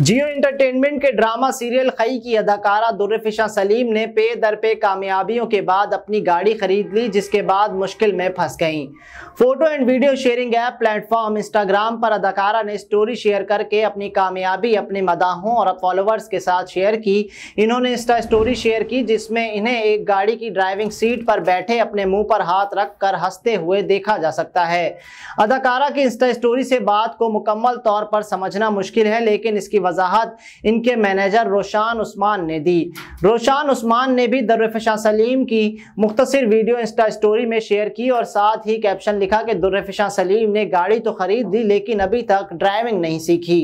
जियो entertainment के drama serial Khaie की अदाकारा दुर्रफिशा सलीम ने पे दर पे कामयाबियों के बाद अपनी गाड़ी खरीद ली जिसके बाद मुश्किल में फंस गईं photo and video sharing app platform Instagram पर अदाकारा ने स्टोरी शेयर करके अपनी कामयाबी अपने मदाहों और फॉलोअर्स के साथ शेयर की इन्होंने इंस्टा स्टोरी शेयर की जिसमें इन्हें एक गाड़ी की ड्राइविंग सीट पर बैठे अपने मुंह पर हाथ रख कर हंसते हुए देखा जा सकता है अदाकारा की इंस्टा स्टोरी से बात को मुकम्मल तौर पर समझना मुश्किल है लेकिन इसकी वजाहत इनके मैनेजर रोशान उस्मान ने दी रोशान उस्मान ने भी दुर्रफ सलीम की मुख्तर वीडियो इंस्टा स्टोरी में शेयर की और साथ ही कैप्शन लिखा कि दुर्रफ सलीम ने गाड़ी तो ख़रीद दी लेकिन अभी तक ड्राइविंग नहीं सीखी